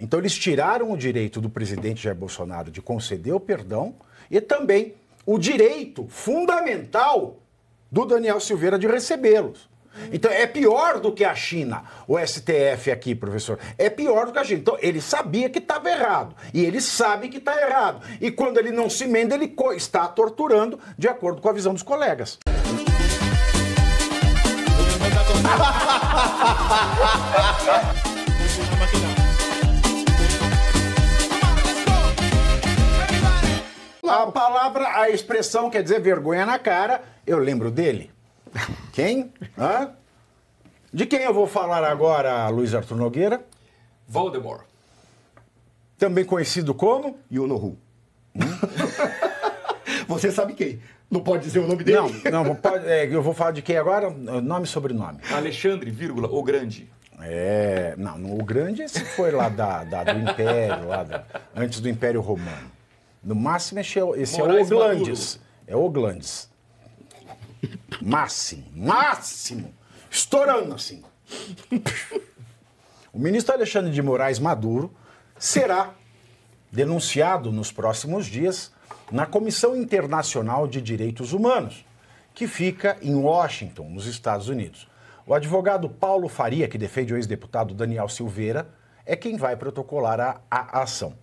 Então, eles tiraram o direito do presidente Jair Bolsonaro de conceder o perdão e também o direito fundamental do Daniel Silveira de recebê-los. Então é pior do que a China, o STF aqui, professor. É pior do que a China. Então ele sabia que estava errado e ele sabe que está errado. E quando ele não se emenda, ele está torturando de acordo com a visão dos colegas. a expressão quer dizer vergonha na cara, eu lembro dele. Quem? Hã? De quem eu vou falar agora, Luiz Arthur Nogueira? Voldemort. Também conhecido como? Yonohu. Hum? Você sabe quem? Não pode dizer o nome dele? Não, não pode, é, eu vou falar de quem agora? Nome e sobrenome. Alexandre, vírgula, o Grande. É, não, o Grande esse foi lá da, da do Império, lá da, antes do Império Romano. No máximo, esse é, esse é o Oglandes. É o Oglandes. Máximo, máximo. Estourando assim. O ministro Alexandre de Moraes Maduro será denunciado nos próximos dias na Comissão Internacional de Direitos Humanos, que fica em Washington, nos Estados Unidos. O advogado Paulo Faria, que defende o ex-deputado Daniel Silveira, é quem vai protocolar a, a ação.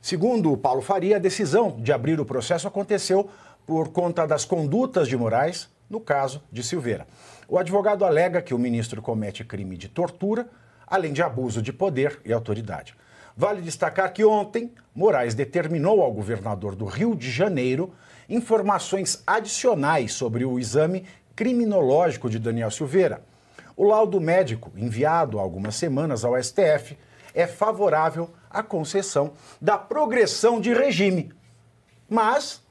Segundo Paulo Faria, a decisão de abrir o processo aconteceu por conta das condutas de Moraes, no caso de Silveira. O advogado alega que o ministro comete crime de tortura, além de abuso de poder e autoridade. Vale destacar que ontem, Moraes determinou ao governador do Rio de Janeiro informações adicionais sobre o exame criminológico de Daniel Silveira. O laudo médico, enviado há algumas semanas ao STF, é favorável à concessão da progressão de regime. Mas,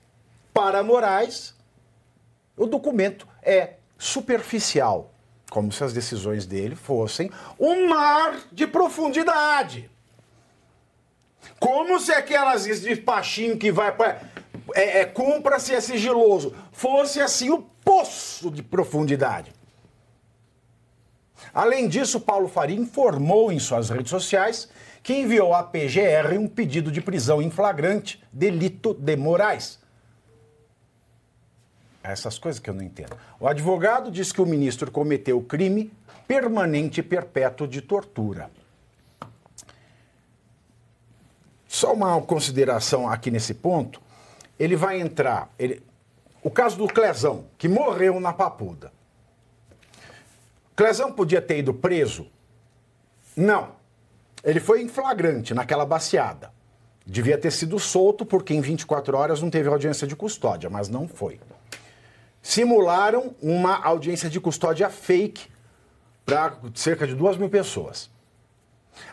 para Moraes, o documento é superficial, como se as decisões dele fossem um mar de profundidade. Como se aquelas de que vai para. É, é, se é sigiloso. Fosse assim o poço de profundidade. Além disso, Paulo Faria informou em suas redes sociais que enviou à PGR um pedido de prisão em flagrante, delito de Moraes. É essas coisas que eu não entendo. O advogado diz que o ministro cometeu crime permanente e perpétuo de tortura. Só uma consideração aqui nesse ponto. Ele vai entrar. Ele... O caso do Clezão, que morreu na Papuda. Clezão podia ter ido preso? Não. Ele foi em flagrante naquela baseada. Devia ter sido solto porque em 24 horas não teve audiência de custódia, mas não foi. Simularam uma audiência de custódia fake para cerca de duas mil pessoas.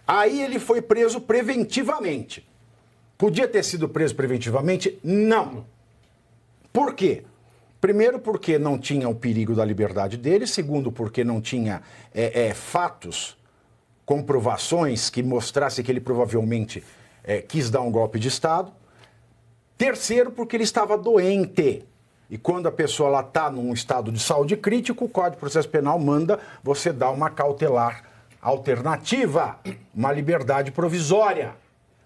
Aí ele foi preso preventivamente. Podia ter sido preso preventivamente? Não. Por quê? Primeiro, porque não tinha o perigo da liberdade dele. Segundo, porque não tinha é, é, fatos, comprovações que mostrasse que ele provavelmente é, quis dar um golpe de Estado. Terceiro, porque ele estava doente. E quando a pessoa está num estado de saúde crítico, o Código de Processo Penal manda você dar uma cautelar alternativa, uma liberdade provisória,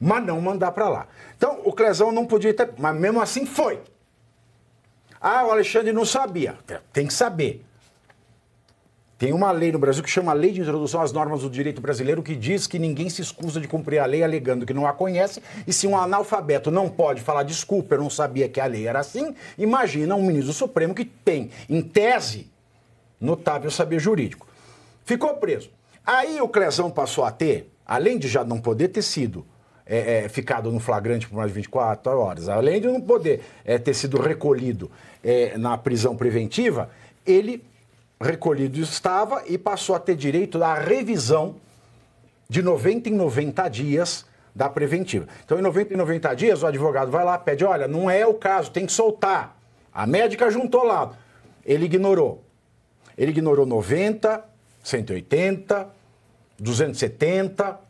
mas não mandar para lá. Então, o Clezão não podia ter, mas mesmo assim foi. Ah, o Alexandre não sabia. Tem que saber. Tem uma lei no Brasil que chama Lei de Introdução às Normas do Direito Brasileiro que diz que ninguém se escusa de cumprir a lei alegando que não a conhece. E se um analfabeto não pode falar desculpa, eu não sabia que a lei era assim, imagina um ministro Supremo que tem, em tese, notável saber jurídico. Ficou preso. Aí o Clezão passou a ter, além de já não poder ter sido é, é, ficado no flagrante por mais de 24 horas, além de não poder é, ter sido recolhido é, na prisão preventiva, ele recolhido estava e passou a ter direito à revisão de 90 em 90 dias da preventiva. Então, em 90 em 90 dias, o advogado vai lá, pede: olha, não é o caso, tem que soltar. A médica juntou lá. Ele ignorou. Ele ignorou 90, 180, 270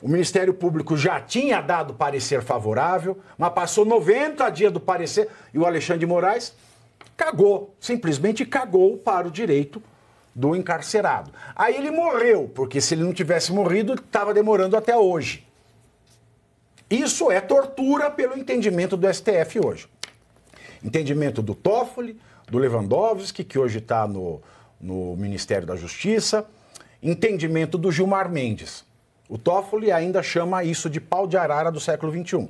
o Ministério Público já tinha dado parecer favorável, mas passou 90 dias do parecer e o Alexandre de Moraes cagou, simplesmente cagou para o direito do encarcerado. Aí ele morreu, porque se ele não tivesse morrido, estava demorando até hoje. Isso é tortura pelo entendimento do STF hoje. Entendimento do Toffoli, do Lewandowski, que hoje está no, no Ministério da Justiça, entendimento do Gilmar Mendes. O Toffoli ainda chama isso de pau de arara do século XXI.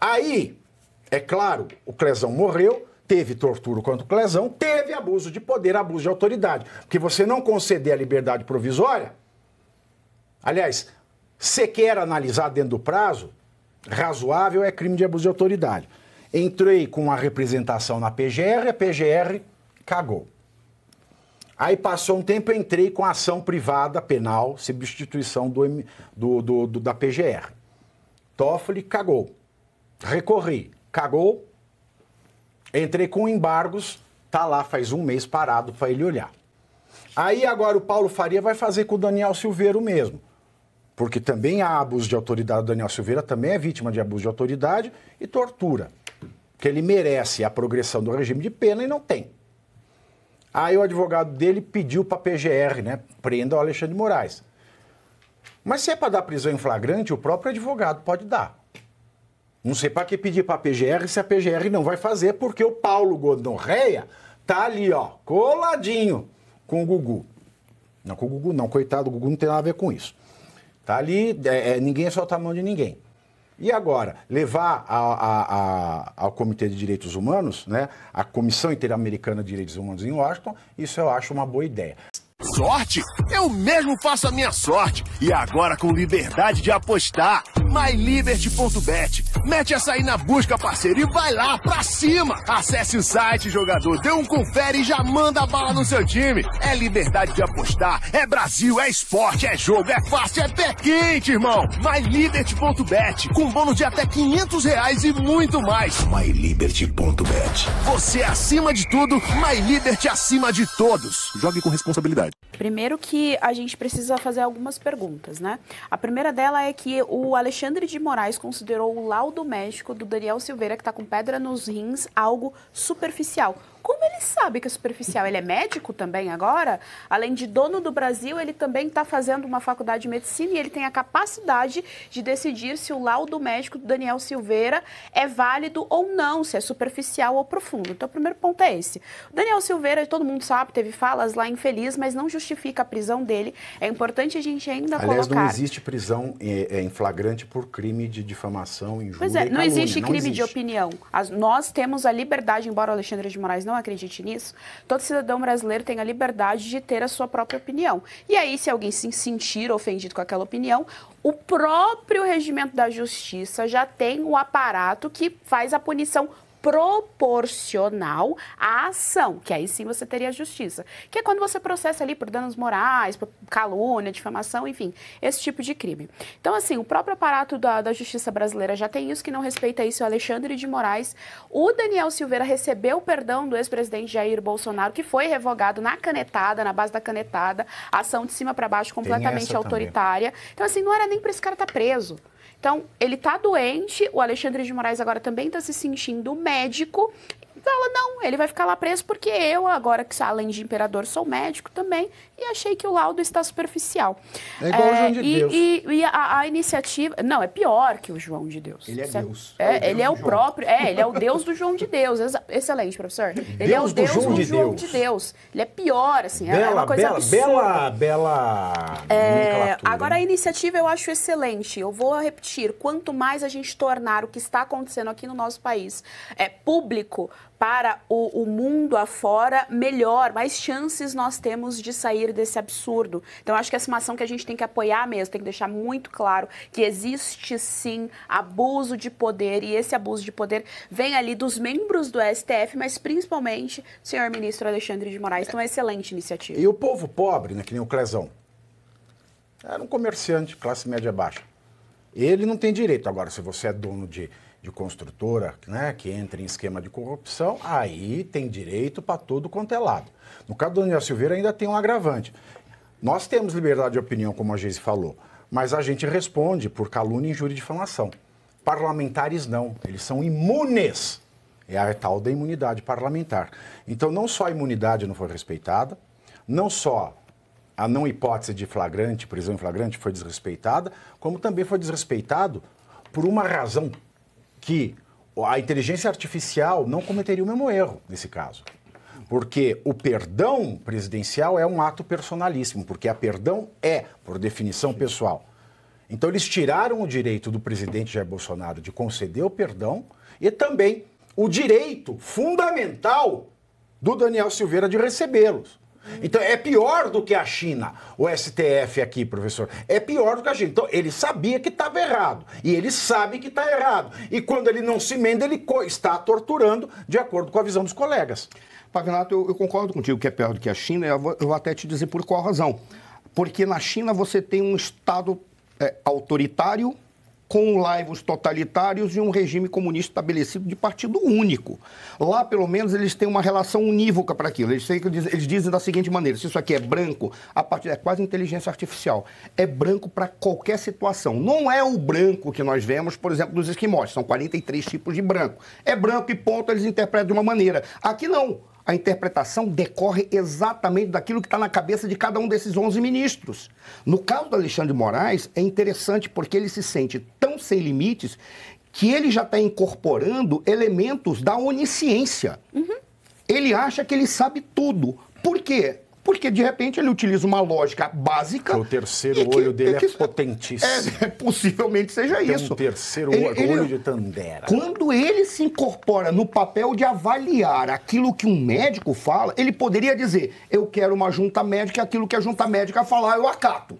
Aí, é claro, o Clezão morreu, teve tortura contra o Clezão, teve abuso de poder, abuso de autoridade. Porque você não conceder a liberdade provisória, aliás, sequer analisar dentro do prazo razoável é crime de abuso de autoridade. Entrei com a representação na PGR, a PGR cagou. Aí passou um tempo, eu entrei com ação privada penal, substituição do, do, do, do da PGR. Toffoli cagou. Recorri, cagou. Entrei com embargos, tá lá faz um mês parado para ele olhar. Aí agora o Paulo Faria vai fazer com o Daniel Silveiro mesmo. Porque também há abuso de autoridade. O Daniel Silveira também é vítima de abuso de autoridade e tortura. Que ele merece a progressão do regime de pena e não tem. Aí o advogado dele pediu para a PGR, né? Prenda o Alexandre de Moraes. Mas se é para dar prisão em flagrante, o próprio advogado pode dar. Não sei para que pedir para a PGR se a PGR não vai fazer, porque o Paulo Godonreia tá ali, ó, coladinho com o Gugu. Não, com o Gugu não, coitado, o Gugu não tem nada a ver com isso. Tá ali, é, é, ninguém solta a mão de ninguém. E agora, levar a, a, a, ao Comitê de Direitos Humanos, né, a Comissão Interamericana de Direitos Humanos em Washington, isso eu acho uma boa ideia. Sorte? Eu mesmo faço a minha sorte. E agora com liberdade de apostar. MyLiberty.bet Mete essa aí na busca, parceiro, e vai lá pra cima. Acesse o site, jogador, dê um confere e já manda a bala no seu time. É liberdade de apostar, é Brasil, é esporte, é jogo, é fácil, é pé quente, irmão. MyLiberty.bet, com bônus de até 500 reais e muito mais. MyLiberty.bet. Você é acima de tudo, MyLiberty é acima de todos. Jogue com responsabilidade. Primeiro que a gente precisa fazer algumas perguntas, né? A primeira dela é que o Alexandre de Moraes considerou o laudo do México, do Daniel Silveira, que está com pedra nos rins, algo superficial. Como ele sabe que é superficial? Ele é médico também agora? Além de dono do Brasil, ele também está fazendo uma faculdade de medicina e ele tem a capacidade de decidir se o laudo médico do Daniel Silveira é válido ou não, se é superficial ou profundo. Então, o primeiro ponto é esse. O Daniel Silveira, todo mundo sabe, teve falas lá infeliz, mas não justifica a prisão dele. É importante a gente ainda Aliás, colocar... não existe prisão é, é, em flagrante por crime de difamação, injúria Pois é, não existe crime não existe. de opinião. As, nós temos a liberdade, embora o Alexandre de Moraes não não acredite nisso, todo cidadão brasileiro tem a liberdade de ter a sua própria opinião. E aí, se alguém se sentir ofendido com aquela opinião, o próprio regimento da justiça já tem o aparato que faz a punição proporcional à ação, que aí sim você teria a justiça, que é quando você processa ali por danos morais, por calúnia, difamação, enfim, esse tipo de crime. Então, assim, o próprio aparato da, da justiça brasileira já tem isso, que não respeita isso, é o Alexandre de Moraes. O Daniel Silveira recebeu o perdão do ex-presidente Jair Bolsonaro, que foi revogado na canetada, na base da canetada, ação de cima para baixo completamente autoritária. Também. Então, assim, não era nem para esse cara estar tá preso. Então, ele está doente, o Alexandre de Moraes agora também está se sentindo médico Fala, então não, ele vai ficar lá preso porque eu, agora que além de imperador, sou médico também, e achei que o laudo está superficial. É igual é, o João de e, Deus. E, e a, a, iniciativa. Não, é pior que o João de Deus. Ele é certo? Deus. É, é Deus ele é o João. próprio. É, ele é o Deus do João de Deus. Excelente, professor. Ele é o Deus do João, do de, João Deus. de Deus. Ele é pior, assim. É, é bela, é uma coisa bela, absurda. Bela, bela. É, agora, né? a iniciativa eu acho excelente. Eu vou repetir. Quanto mais a gente tornar o que está acontecendo aqui no nosso país é público, para o, o, mundo afora melhor, mais chances nós temos de sair desse absurdo. Então, acho que essa é uma ação que a gente tem que apoiar mesmo, tem que deixar muito claro que existe sim abuso de poder e esse abuso de poder vem ali dos membros do STF, mas principalmente do senhor ministro Alexandre de Moraes. Então, é uma excelente iniciativa. E o povo pobre, né, que nem o Clezão, era um comerciante, classe média baixa. Ele não tem direito. Agora, se você é dono de de construtora né, que entra em esquema de corrupção, aí tem direito para todo quanto é lado. No caso do Daniel Silveira, ainda tem um agravante. Nós temos liberdade de opinião, como a Geise falou, mas a gente responde por calúnia, injúria e difamação. Parlamentares não, eles são imunes. É a tal da imunidade parlamentar. Então, não só a imunidade não foi respeitada, não só a não hipótese de flagrante, prisão em flagrante, foi desrespeitada, como também foi desrespeitado por uma razão que a inteligência artificial não cometeria o mesmo erro nesse caso. Porque o perdão presidencial é um ato personalíssimo, porque a perdão é, por definição pessoal. Então, eles tiraram o direito do presidente Jair Bolsonaro de conceder o perdão e também o direito fundamental do Daniel Silveira de recebê-los. Então é pior do que a China, o STF aqui, professor. É pior do que a China. Então ele sabia que estava errado. E ele sabe que está errado. E quando ele não se emenda, ele está torturando, de acordo com a visão dos colegas. Pavinato, eu, eu concordo contigo que é pior do que a China. Eu vou, eu vou até te dizer por qual razão. Porque na China você tem um Estado é, autoritário com laivos totalitários e um regime comunista estabelecido de partido único. Lá, pelo menos, eles têm uma relação unívoca para aquilo. Eles, eles dizem da seguinte maneira: se isso aqui é branco, a partir é quase inteligência artificial. É branco para qualquer situação. Não é o branco que nós vemos, por exemplo, dos esquimós. São 43 tipos de branco. É branco e ponto, eles interpretam de uma maneira. Aqui não a interpretação decorre exatamente daquilo que está na cabeça de cada um desses 11 ministros. No caso do Alexandre de Moraes, é interessante porque ele se sente tão sem limites que ele já está incorporando elementos da onisciência. Uhum. Ele acha que ele sabe tudo. Por quê? Porque, de repente, ele utiliza uma lógica básica. É o terceiro que, olho dele é, é que, é potentíssimo. É, é, possivelmente seja Tem isso. Um terceiro ele, olho, ele, olho de Tandera. Quando ele se incorpora no papel de avaliar aquilo que um médico fala, ele poderia dizer: eu quero uma junta médica, aquilo que a junta médica falar, eu acato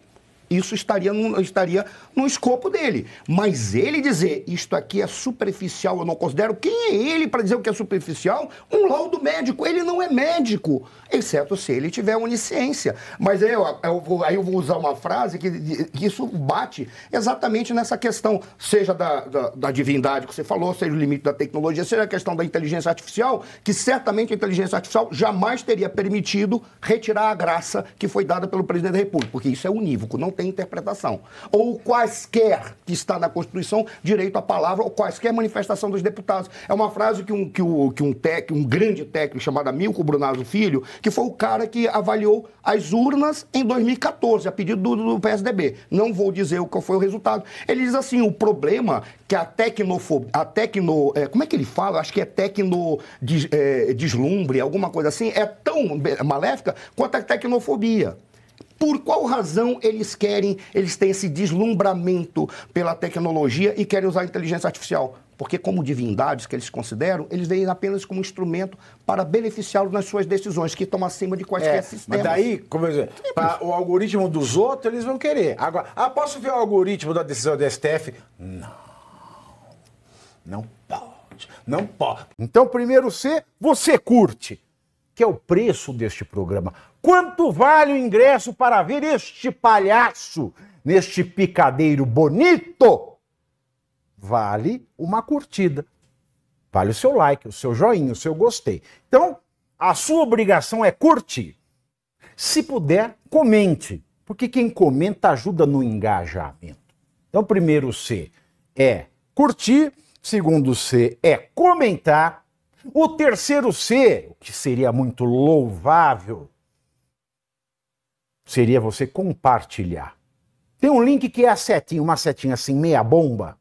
isso estaria estaria no escopo dele. Mas ele dizer isto aqui é superficial, eu não considero, quem é ele para dizer o que é superficial? Um laudo médico. Ele não é médico, exceto se ele tiver onisciência. Mas aí eu, eu, vou, aí eu vou usar uma frase que, que isso bate exatamente nessa questão, seja da, da, da divindade que você falou, seja o limite da tecnologia, seja a questão da inteligência artificial, que certamente a inteligência artificial jamais teria permitido retirar a graça que foi dada pelo presidente da República, porque isso é unívoco, não tem interpretação. Ou quaisquer, que está na Constituição, direito à palavra, ou quaisquer manifestação dos deputados. É uma frase que um, que o, que um, tec, um grande técnico chamado Amilco Brunazzo Filho, que foi o cara que avaliou as urnas em 2014, a pedido do, do PSDB. Não vou dizer o que foi o resultado. Ele diz assim, o problema que a tecnofobia, a tecno, é, como é que ele fala? Acho que é tecno des, é, deslumbre, alguma coisa assim, é tão maléfica quanto a tecnofobia. Por qual razão eles querem, eles têm esse deslumbramento pela tecnologia e querem usar a inteligência artificial? Porque, como divindades que eles consideram, eles veem apenas como instrumento para beneficiá-los nas suas decisões, que estão acima de quaisquer é, sistemas. Mas daí, como eu dizer, o algoritmo dos outros, eles vão querer. Agora, ah, posso ver o algoritmo da decisão do STF? Não. Não pode. Não pode. Então, primeiro C, você curte que é o preço deste programa. Quanto vale o ingresso para ver este palhaço, neste picadeiro bonito? Vale uma curtida. Vale o seu like, o seu joinha, o seu gostei. Então, a sua obrigação é curtir. Se puder, comente, porque quem comenta ajuda no engajamento. Então, primeiro C é curtir, segundo C é comentar o terceiro C, o que seria muito louvável, seria você compartilhar. Tem um link que é a setinha, uma setinha assim, meia bomba.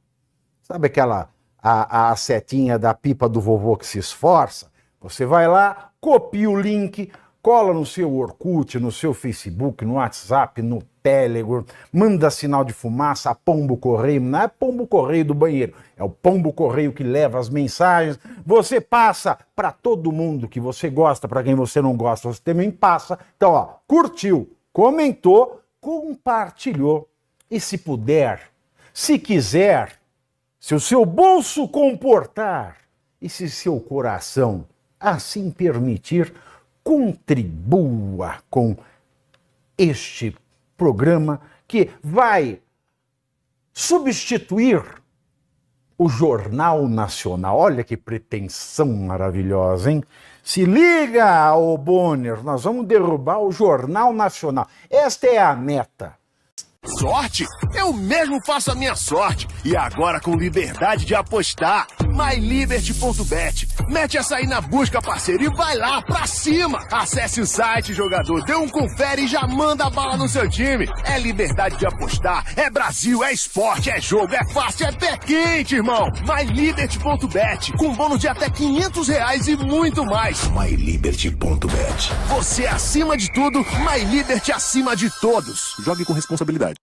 Sabe aquela a, a setinha da pipa do vovô que se esforça? Você vai lá, copia o link, cola no seu Orkut, no seu Facebook, no WhatsApp, no Telegram, manda sinal de fumaça, pombo correio, não é pombo correio do banheiro, é o pombo correio que leva as mensagens. Você passa para todo mundo que você gosta, para quem você não gosta, você também passa. Então, ó, curtiu, comentou, compartilhou e se puder, se quiser, se o seu bolso comportar e se seu coração assim permitir, contribua com este programa que vai substituir o Jornal Nacional. Olha que pretensão maravilhosa, hein? Se liga, ô Bonner, nós vamos derrubar o Jornal Nacional. Esta é a meta. Sorte? Eu mesmo faço a minha sorte. E agora com liberdade de apostar. MyLiberty.bet Mete essa aí na busca, parceiro, e vai lá pra cima. Acesse o site, jogador, dê um confere e já manda a bala no seu time. É liberdade de apostar, é Brasil, é esporte, é jogo, é fácil, é pé quente, irmão. MyLiberty.bet, com bônus de até 500 reais e muito mais. MyLiberty.bet. Você é acima de tudo, MyLiberty acima de todos. Jogue com responsabilidade.